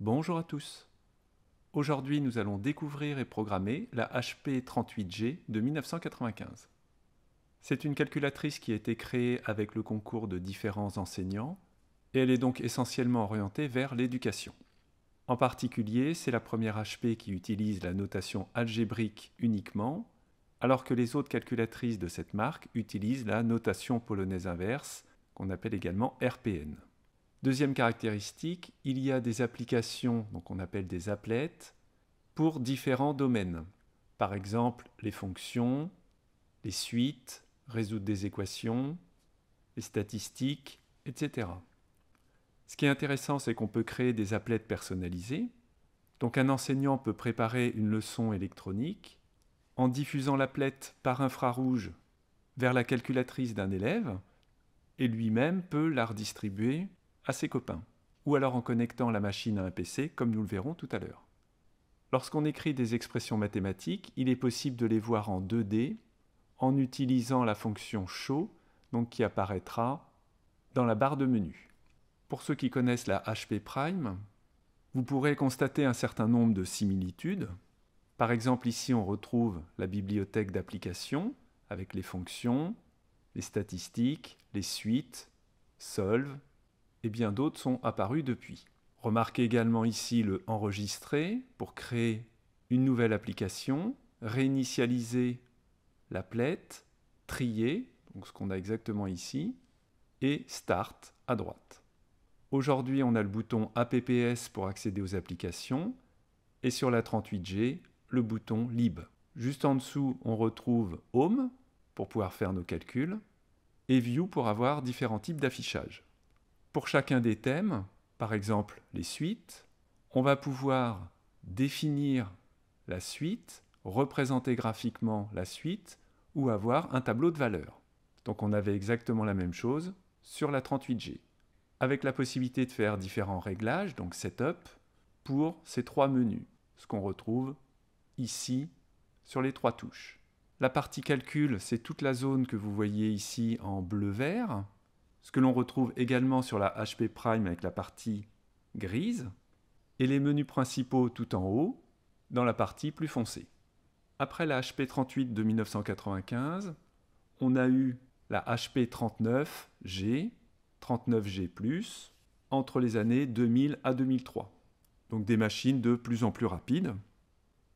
Bonjour à tous. Aujourd'hui, nous allons découvrir et programmer la HP38G de 1995. C'est une calculatrice qui a été créée avec le concours de différents enseignants et elle est donc essentiellement orientée vers l'éducation. En particulier, c'est la première HP qui utilise la notation algébrique uniquement, alors que les autres calculatrices de cette marque utilisent la notation polonaise inverse, qu'on appelle également RPN. Deuxième caractéristique, il y a des applications, donc on appelle des applets, pour différents domaines. Par exemple, les fonctions, les suites, résoudre des équations, les statistiques, etc. Ce qui est intéressant, c'est qu'on peut créer des applets personnalisées. Donc un enseignant peut préparer une leçon électronique en diffusant l'applet par infrarouge vers la calculatrice d'un élève et lui-même peut la redistribuer à ses copains, ou alors en connectant la machine à un PC, comme nous le verrons tout à l'heure. Lorsqu'on écrit des expressions mathématiques, il est possible de les voir en 2D en utilisant la fonction show, donc qui apparaîtra dans la barre de menu. Pour ceux qui connaissent la HP Prime, vous pourrez constater un certain nombre de similitudes. Par exemple, ici, on retrouve la bibliothèque d'applications avec les fonctions, les statistiques, les suites, solve, et bien d'autres sont apparus depuis. Remarquez également ici le enregistrer pour créer une nouvelle application, réinitialiser la l'applet, trier, donc ce qu'on a exactement ici, et start à droite. Aujourd'hui, on a le bouton APPS pour accéder aux applications et sur la 38G, le bouton lib. Juste en dessous, on retrouve Home pour pouvoir faire nos calculs et View pour avoir différents types d'affichage. Pour chacun des thèmes, par exemple les suites, on va pouvoir définir la suite, représenter graphiquement la suite ou avoir un tableau de valeur. Donc on avait exactement la même chose sur la 38G, avec la possibilité de faire différents réglages, donc setup, pour ces trois menus, ce qu'on retrouve ici sur les trois touches. La partie calcul, c'est toute la zone que vous voyez ici en bleu-vert, ce que l'on retrouve également sur la HP Prime avec la partie grise, et les menus principaux tout en haut, dans la partie plus foncée. Après la HP 38 de 1995, on a eu la HP 39G, 39G+, entre les années 2000 à 2003. Donc des machines de plus en plus rapides.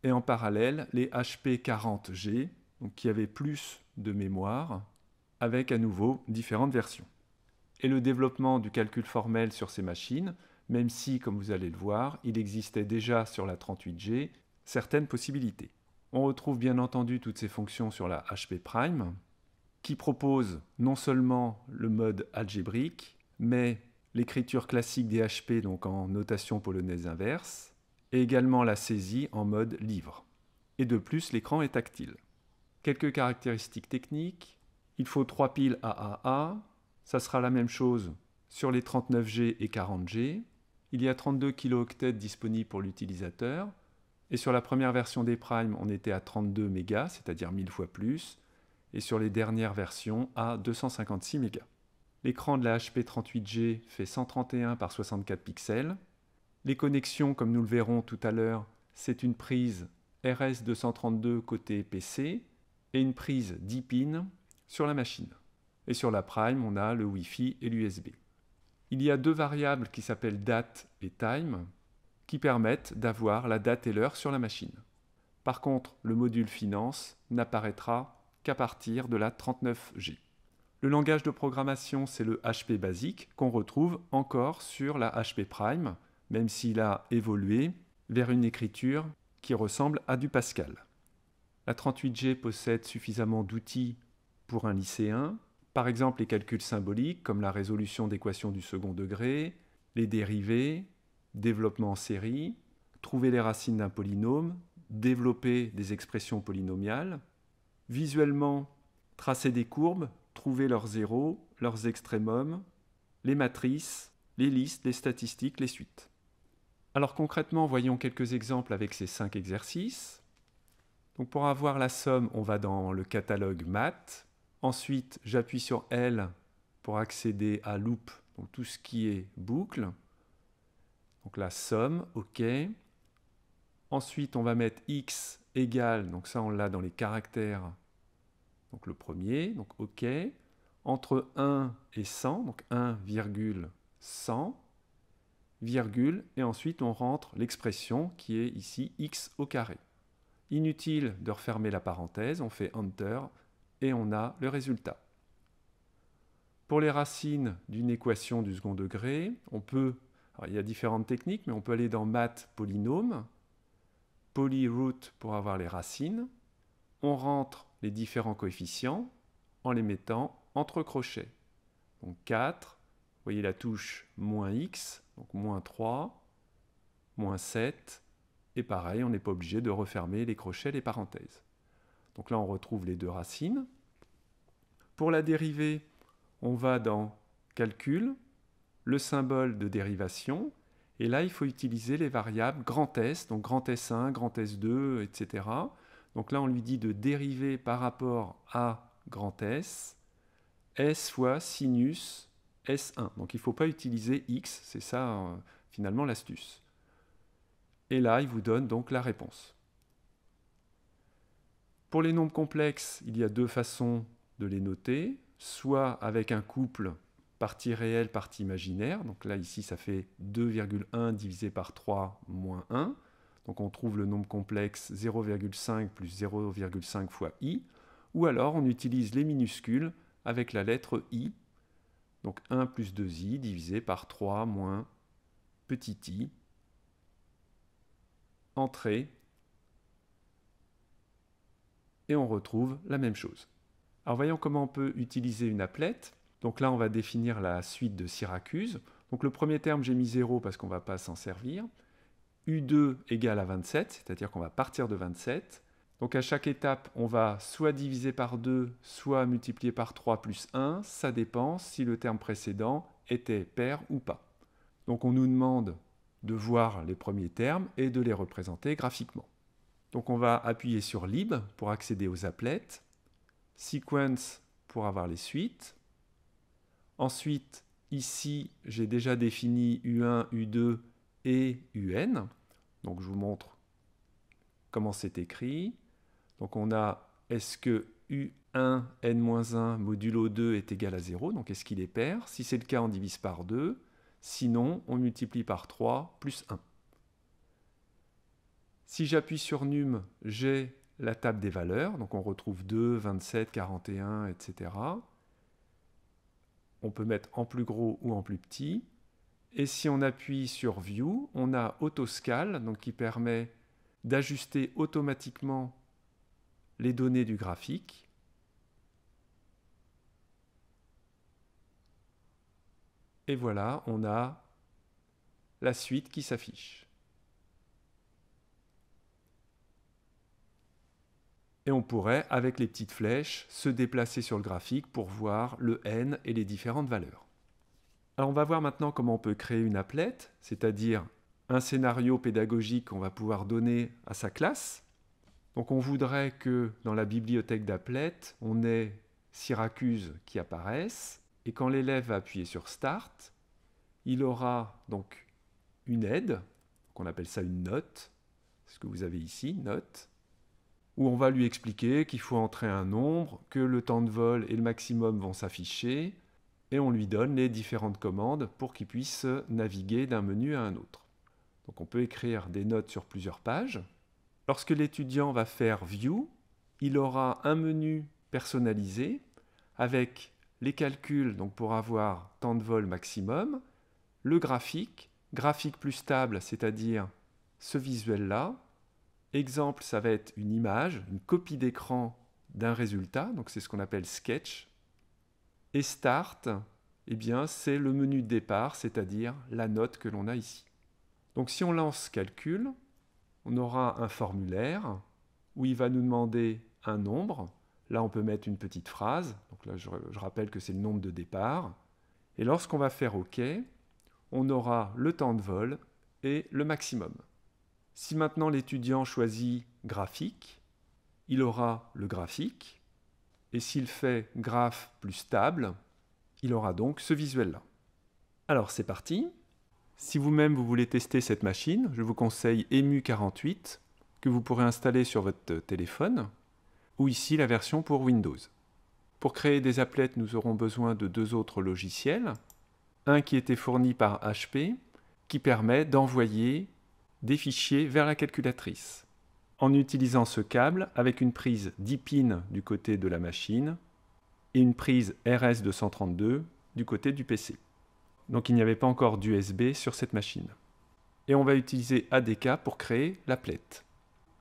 Et en parallèle, les HP 40G, donc qui avaient plus de mémoire, avec à nouveau différentes versions et le développement du calcul formel sur ces machines, même si, comme vous allez le voir, il existait déjà sur la 38G certaines possibilités. On retrouve bien entendu toutes ces fonctions sur la HP Prime, qui propose non seulement le mode algébrique, mais l'écriture classique des HP, donc en notation polonaise inverse, et également la saisie en mode livre. Et de plus, l'écran est tactile. Quelques caractéristiques techniques. Il faut trois piles AAA, ça sera la même chose sur les 39G et 40G. Il y a 32 kilooctets disponibles pour l'utilisateur. Et sur la première version des Prime on était à 32 mégas, c'est-à-dire 1000 fois plus. Et sur les dernières versions, à 256 mégas. L'écran de la HP38G fait 131 par 64 pixels. Les connexions, comme nous le verrons tout à l'heure, c'est une prise RS232 côté PC et une prise 10 pins sur la machine. Et sur la Prime, on a le Wi-Fi et l'USB. Il y a deux variables qui s'appellent date et time qui permettent d'avoir la date et l'heure sur la machine. Par contre, le module finance n'apparaîtra qu'à partir de la 39G. Le langage de programmation, c'est le HP basique qu'on retrouve encore sur la HP Prime, même s'il a évolué vers une écriture qui ressemble à du Pascal. La 38G possède suffisamment d'outils pour un lycéen, par exemple, les calculs symboliques, comme la résolution d'équations du second degré, les dérivés, développement en série, trouver les racines d'un polynôme, développer des expressions polynomiales. Visuellement, tracer des courbes, trouver leurs zéros, leurs extrémums, les matrices, les listes, les statistiques, les suites. Alors concrètement, voyons quelques exemples avec ces cinq exercices. Donc pour avoir la somme, on va dans le catalogue maths Ensuite, j'appuie sur L pour accéder à loop, donc tout ce qui est boucle. Donc la somme, OK. Ensuite, on va mettre X égale, donc ça on l'a dans les caractères, donc le premier, donc OK. Entre 1 et 100, donc 1,100, virgule, et ensuite on rentre l'expression qui est ici X au carré. Inutile de refermer la parenthèse, on fait Enter, et on a le résultat. Pour les racines d'une équation du second degré, on peut, il y a différentes techniques, mais on peut aller dans Math polynôme, polyroot pour avoir les racines, on rentre les différents coefficients en les mettant entre crochets. Donc 4, vous voyez la touche moins x, donc moins 3, moins 7, et pareil, on n'est pas obligé de refermer les crochets, les parenthèses. Donc là, on retrouve les deux racines. Pour la dérivée, on va dans calcul, le symbole de dérivation, et là, il faut utiliser les variables grand S, donc grand S1, grand S2, etc. Donc là, on lui dit de dériver par rapport à grand S, S fois sinus S1. Donc il ne faut pas utiliser X, c'est ça euh, finalement l'astuce. Et là, il vous donne donc la réponse. Pour les nombres complexes, il y a deux façons de les noter, soit avec un couple partie réelle, partie imaginaire. Donc là, ici, ça fait 2,1 divisé par 3 moins 1. Donc on trouve le nombre complexe 0,5 plus 0,5 fois i. Ou alors, on utilise les minuscules avec la lettre i. Donc 1 plus 2i divisé par 3 moins petit i. Entrée et on retrouve la même chose. Alors voyons comment on peut utiliser une applette. Donc là, on va définir la suite de Syracuse. Donc le premier terme, j'ai mis 0 parce qu'on ne va pas s'en servir. U2 égale à 27, c'est-à-dire qu'on va partir de 27. Donc à chaque étape, on va soit diviser par 2, soit multiplier par 3 plus 1. Ça dépend si le terme précédent était pair ou pas. Donc on nous demande de voir les premiers termes et de les représenter graphiquement. Donc on va appuyer sur lib pour accéder aux applets, sequence pour avoir les suites. Ensuite, ici, j'ai déjà défini U1, U2 et UN. Donc je vous montre comment c'est écrit. Donc on a est-ce que U1, N-1 modulo 2 est égal à 0, donc est-ce qu'il est pair Si c'est le cas, on divise par 2, sinon on multiplie par 3 plus 1. Si j'appuie sur num, j'ai la table des valeurs, donc on retrouve 2, 27, 41, etc. On peut mettre en plus gros ou en plus petit. Et si on appuie sur View, on a Autoscale, donc qui permet d'ajuster automatiquement les données du graphique. Et voilà, on a la suite qui s'affiche. Et on pourrait, avec les petites flèches, se déplacer sur le graphique pour voir le n et les différentes valeurs. Alors on va voir maintenant comment on peut créer une applette, c'est-à-dire un scénario pédagogique qu'on va pouvoir donner à sa classe. Donc on voudrait que dans la bibliothèque d'applettes, on ait Syracuse qui apparaisse, et quand l'élève va appuyer sur Start, il aura donc une aide, qu'on appelle ça une note, ce que vous avez ici, note, où on va lui expliquer qu'il faut entrer un nombre, que le temps de vol et le maximum vont s'afficher, et on lui donne les différentes commandes pour qu'il puisse naviguer d'un menu à un autre. Donc on peut écrire des notes sur plusieurs pages. Lorsque l'étudiant va faire View, il aura un menu personnalisé avec les calculs donc pour avoir temps de vol maximum, le graphique, graphique plus stable, c'est-à-dire ce visuel-là, Exemple, ça va être une image, une copie d'écran d'un résultat, donc c'est ce qu'on appelle sketch. Et start, eh bien, c'est le menu de départ, c'est-à-dire la note que l'on a ici. Donc si on lance calcul, on aura un formulaire où il va nous demander un nombre. Là, on peut mettre une petite phrase. Donc là, je, je rappelle que c'est le nombre de départ. Et lorsqu'on va faire OK, on aura le temps de vol et le maximum. Si maintenant l'étudiant choisit graphique, il aura le graphique, et s'il fait graphe plus stable, il aura donc ce visuel-là. Alors c'est parti. Si vous-même vous voulez tester cette machine, je vous conseille EMU 48 que vous pourrez installer sur votre téléphone ou ici la version pour Windows. Pour créer des applets, nous aurons besoin de deux autres logiciels. Un qui était fourni par HP qui permet d'envoyer des fichiers vers la calculatrice. En utilisant ce câble avec une prise 10 pins du côté de la machine et une prise RS232 du côté du PC. Donc il n'y avait pas encore d'USB sur cette machine. Et on va utiliser ADK pour créer la l'applet.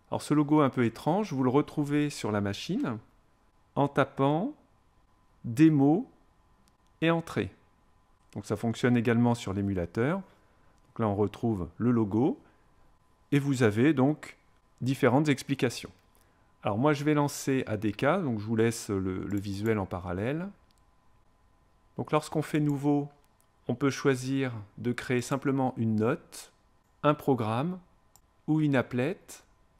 Alors ce logo un peu étrange, vous le retrouvez sur la machine en tapant démo et entrée. Donc ça fonctionne également sur l'émulateur. là on retrouve le logo et vous avez donc différentes explications. Alors moi je vais lancer ADK, donc je vous laisse le, visuel en parallèle. Donc lorsqu'on fait nouveau, on peut choisir de créer simplement une note, un programme ou une applet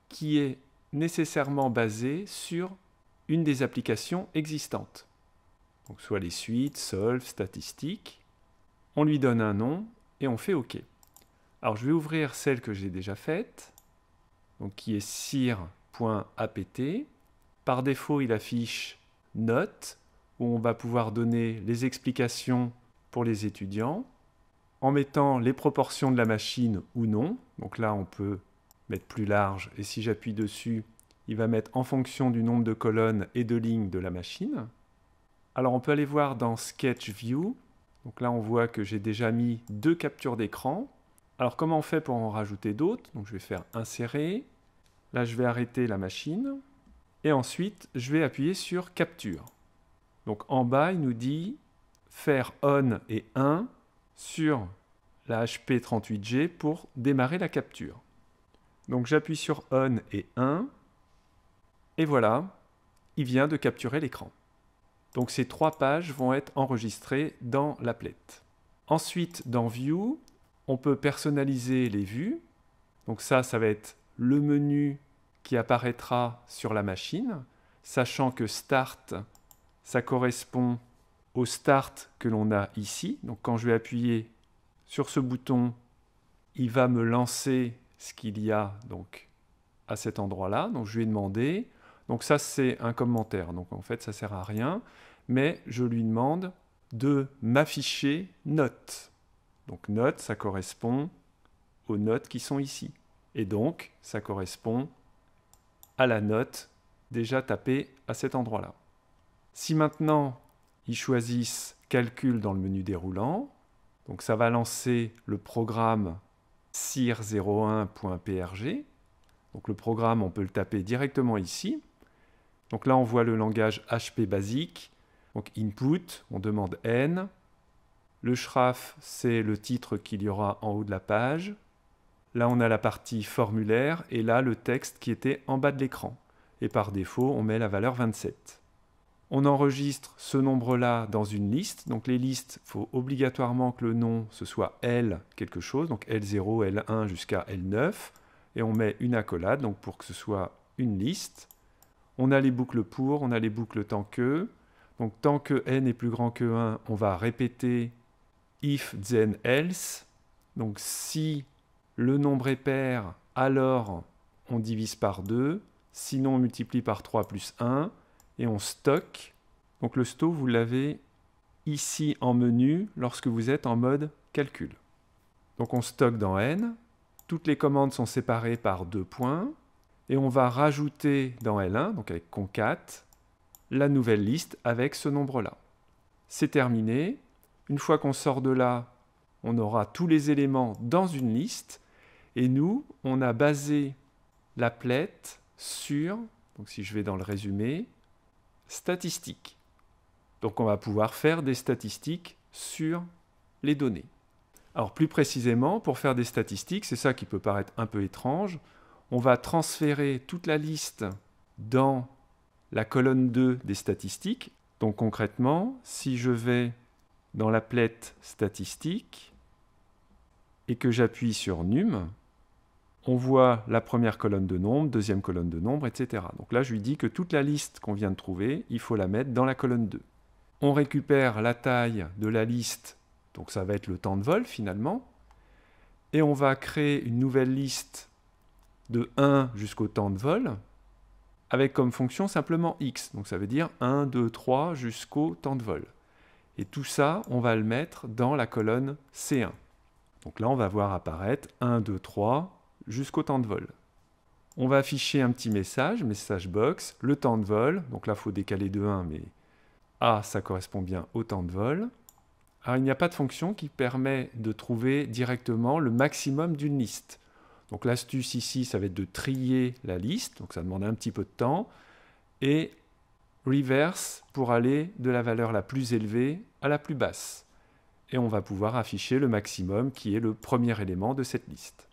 qui est nécessairement basée sur une des applications existantes. Donc soit les suites, solve, statistiques. On lui donne un nom et on fait OK. Alors je vais ouvrir celle que j'ai déjà faite, donc qui est cire.apt. Par défaut, il affiche notes, où on va pouvoir donner les explications pour les étudiants, en mettant les proportions de la machine ou non. Donc là, on peut mettre plus large, et si j'appuie dessus, il va mettre en fonction du nombre de colonnes et de lignes de la machine. Alors on peut aller voir dans Sketch View. Donc là, on voit que j'ai déjà mis deux captures d'écran alors comment on fait pour en rajouter d'autres Donc je vais faire insérer. Là je vais arrêter la machine. Et ensuite je vais appuyer sur capture. Donc en bas il nous dit faire on et 1 sur la HP38G pour démarrer la capture. Donc j'appuie sur on et 1. Et voilà, il vient de capturer l'écran. Donc ces trois pages vont être enregistrées dans l'applet. Ensuite, dans View, on peut personnaliser les vues. Donc ça, ça va être le menu qui apparaîtra sur la machine, sachant que Start, ça correspond au Start que l'on a ici. Donc quand je vais appuyer sur ce bouton, il va me lancer ce qu'il y a donc à cet endroit-là. Donc je lui ai demandé. Donc ça, c'est un commentaire. Donc en fait, ça sert à rien. Mais je lui demande de m'afficher notes. Donc note, ça correspond aux notes qui sont ici. Et donc, ça correspond à la note déjà tapée à cet endroit-là. Si maintenant, ils choisissent calcul dans le menu déroulant, donc ça va lancer le programme cir01.prg. Donc le programme, on peut le taper directement ici. Donc là, on voit le langage HP basique. Donc input, on demande n, le schraf, c'est le titre qu'il y aura en haut de la page. Là, on a la partie formulaire et là, le texte qui était en bas de l'écran. Et par défaut, on met la valeur 27. On enregistre ce nombre-là dans une liste. Donc les listes, il faut obligatoirement que le nom, ce soit L quelque chose, donc L0, L1 jusqu'à L9. Et on met une accolade, donc pour que ce soit une liste. On a les boucles pour, on a les boucles tant que. Donc tant que n est plus grand que 1, on va répéter if then else. Donc si le nombre est pair, alors on divise par 2, sinon on multiplie par 3 plus 1, et on stocke. Donc le sto, vous l'avez ici en menu lorsque vous êtes en mode calcul. Donc on stocke dans n, toutes les commandes sont séparées par deux points, et on va rajouter dans L1, donc avec concat, la nouvelle liste avec ce nombre-là. C'est terminé, une fois qu'on sort de là, on aura tous les éléments dans une liste. Et nous, on a basé la plaquette sur, donc si je vais dans le résumé, statistiques. Donc on va pouvoir faire des statistiques sur les données. Alors plus précisément, pour faire des statistiques, c'est ça qui peut paraître un peu étrange, on va transférer toute la liste dans la colonne 2 des statistiques. Donc concrètement, si je vais dans la plète statistique et que j'appuie sur num, on voit la première colonne de nombre, deuxième colonne de nombre, etc. Donc là, je lui dis que toute la liste qu'on vient de trouver, il faut la mettre dans la colonne 2. On récupère la taille de la liste, donc ça va être le temps de vol finalement, et on va créer une nouvelle liste de 1 jusqu'au temps de vol, avec comme fonction simplement x, donc ça veut dire 1, 2, 3 jusqu'au temps de vol. Et tout ça, on va le mettre dans la colonne C1. Donc là, on va voir apparaître 1, 2, 3 jusqu'au temps de vol. On va afficher un petit message, message box, le temps de vol. Donc là, il faut décaler de 1, mais A, ça correspond bien au temps de vol. Alors, ah, il n'y a pas de fonction qui permet de trouver directement le maximum d'une liste. Donc l'astuce ici, ça va être de trier la liste, donc ça demande un petit peu de temps, et reverse pour aller de la valeur la plus élevée à la plus basse. Et on va pouvoir afficher le maximum qui est le premier élément de cette liste.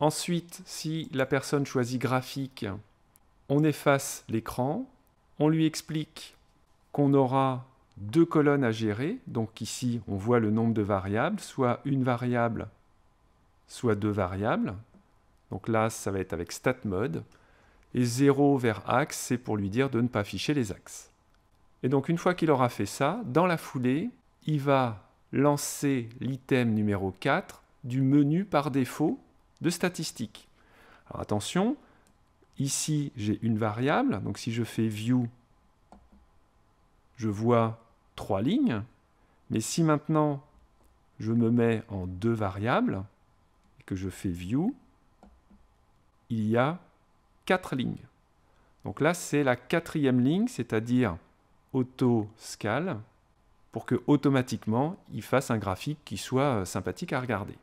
Ensuite, si la personne choisit graphique, on efface l'écran, on lui explique qu'on aura deux colonnes à gérer, donc ici on voit le nombre de variables, soit une variable, soit deux variables. Donc là, ça va être avec StatMode. Et 0 vers axe, c'est pour lui dire de ne pas afficher les axes. Et donc une fois qu'il aura fait ça, dans la foulée, il va lancer l'item numéro 4 du menu par défaut de statistiques. Alors attention, ici j'ai une variable, donc si je fais view, je vois trois lignes, mais si maintenant je me mets en deux variables, et que je fais view, il y a quatre lignes. Donc là c'est la quatrième ligne, c'est-à-dire auto-scale pour que automatiquement il fasse un graphique qui soit euh, sympathique à regarder.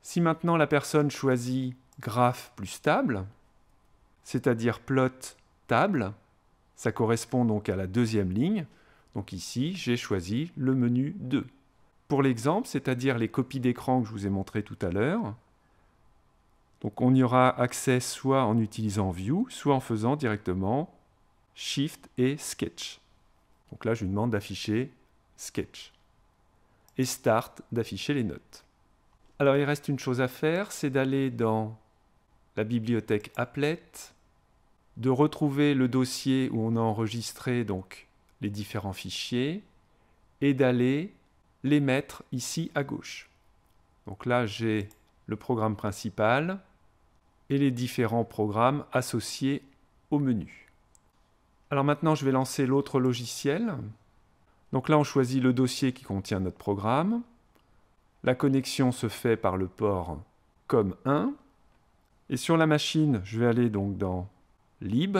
Si maintenant la personne choisit graphe plus table, c'est-à-dire plot table, ça correspond donc à la deuxième ligne. Donc ici, j'ai choisi le menu 2. Pour l'exemple, c'est-à-dire les copies d'écran que je vous ai montrées tout à l'heure, donc on y aura accès soit en utilisant View, soit en faisant directement Shift et Sketch. Donc là, je lui demande d'afficher Sketch. Et Start d'afficher les notes. Alors il reste une chose à faire, c'est d'aller dans la bibliothèque Applet, de retrouver le dossier où on a enregistré donc les différents fichiers et d'aller les mettre ici à gauche. Donc là, j'ai le programme principal et les différents programmes associés au menu. Alors maintenant, je vais lancer l'autre logiciel. Donc là, on choisit le dossier qui contient notre programme. La connexion se fait par le port COM1. Et sur la machine, je vais aller donc dans Lib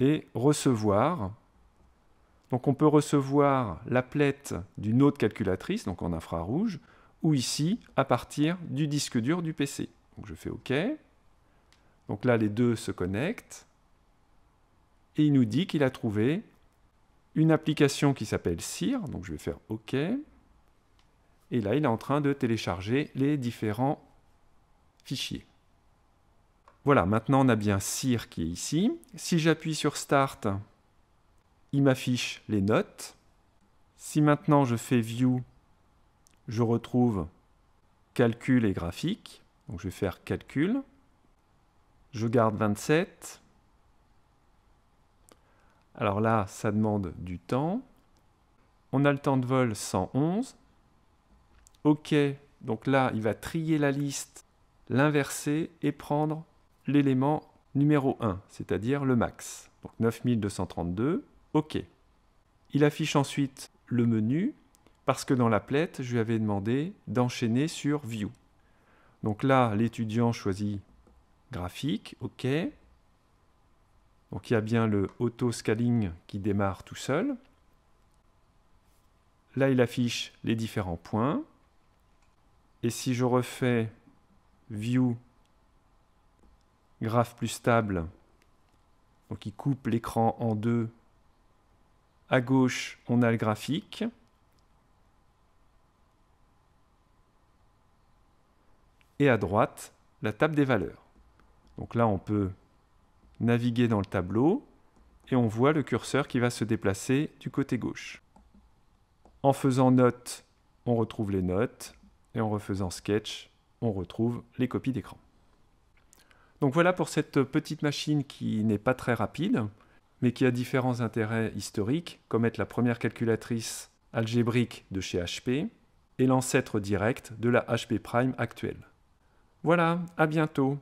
et Recevoir. Donc on peut recevoir l'applette d'une autre calculatrice, donc en infrarouge, ou ici à partir du disque dur du PC. Donc je fais OK. Donc là, les deux se connectent et il nous dit qu'il a trouvé une application qui s'appelle CIR, donc je vais faire OK. Et là, il est en train de télécharger les différents fichiers. Voilà, maintenant on a bien CIR qui est ici. Si j'appuie sur Start, il m'affiche les notes. Si maintenant je fais View, je retrouve Calcul et graphique. Donc je vais faire Calcul. Je garde 27. Alors là, ça demande du temps. On a le temps de vol 111. OK, donc là, il va trier la liste, l'inverser et prendre l'élément numéro 1, c'est-à-dire le max. Donc 9232, OK. Il affiche ensuite le menu, parce que dans l'applet, je lui avais demandé d'enchaîner sur View. Donc là, l'étudiant choisit graphique, OK. Donc il y a bien le auto-scaling qui démarre tout seul. Là, il affiche les différents points. Et si je refais View, graphe plus stable, donc il coupe l'écran en deux. À gauche, on a le graphique. Et à droite, la table des valeurs. Donc là, on peut naviguer dans le tableau et on voit le curseur qui va se déplacer du côté gauche. En faisant note, on retrouve les notes et en refaisant sketch, on retrouve les copies d'écran. Donc voilà pour cette petite machine qui n'est pas très rapide, mais qui a différents intérêts historiques, comme être la première calculatrice algébrique de chez HP et l'ancêtre direct de la HP Prime actuelle. Voilà, à bientôt